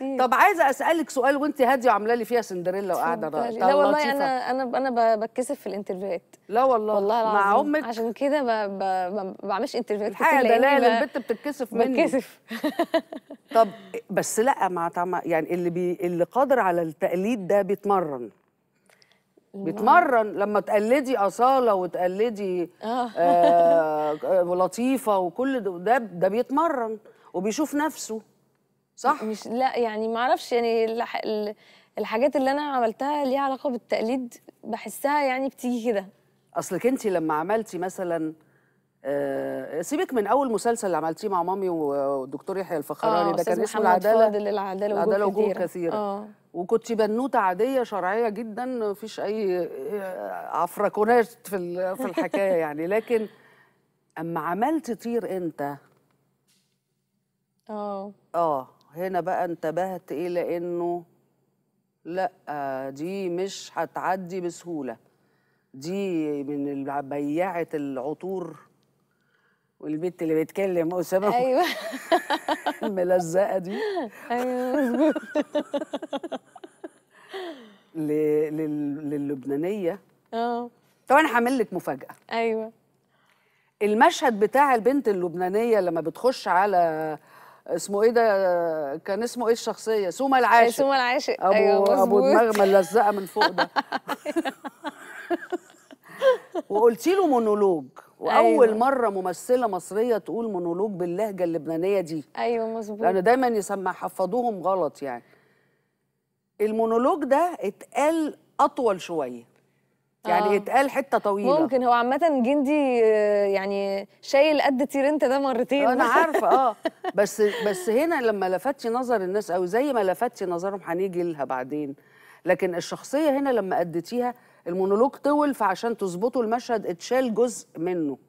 كتير طب عايزه اسالك سؤال وانت هاديه وعامله لي فيها سندريلا وقاعده لا والله انا انا انا بتكسف في الانترفيوهات لا والله والله العظيم مع امك عشان كده ما بعملش انترفيوهات كتير دلال البت بتتكسف مني بتكسف طب بس لا ما طعم يعني اللي بي اللي قادر على التقليد ده بيتمرن بيتمرن لما تقلدي اصاله وتقلدي آه, آه، لطيفه وكل ده ده بيتمرن وبيشوف نفسه صح مش لا يعني ما اعرفش يعني الح... الحاجات اللي انا عملتها ليها علاقه بالتقليد بحسها يعني بتيجي كده اصلك انت لما عملتي مثلا آه سيبك من اول مسلسل اللي عملتيه مع مامي والدكتور يحيى الفخراني آه، ده كان اسمه العداله فاضل العداله العداله وجوه كثيره آه. وكنت بنوته عاديه شرعيه جدا مفيش اي آه، عفركونات في في الحكايه يعني لكن اما عملت طير انت اه اه هنا بقى انتبهت إلى إنه لأ دي مش هتعدي بسهولة دي من بياعة العطور والبنت اللي بتكلم أسامة أيوه الملزقة دي أيوه للبنانية اه طب أنا هعمل لك مفاجأة أيوه المشهد بتاع البنت اللبنانية لما بتخش على اسمه ايه ده كان اسمه ايه الشخصيه سوما آه، العاشق سوما العاشق ابو أيوة ابو دماغ ملزقه من فوق ده وقلتي له مونولوج واول أيوة. مره ممثله مصريه تقول مونولوج باللهجه اللبنانيه دي ايوه مظبوط لان دايما يسمع حفظوهم غلط يعني المونولوج ده اتقال اطول شويه يعني آه. اتقال حته طويله ممكن هو عامه جندي آه، يعني شايل قد تيرنت ده مرتين انا عارفه اه بس بس هنا لما لفتي نظر الناس او زي ما لفتي نظرهم هنيجي لها بعدين لكن الشخصيه هنا لما اديتيها المونولوج طول فعشان تظبطوا المشهد اتشال جزء منه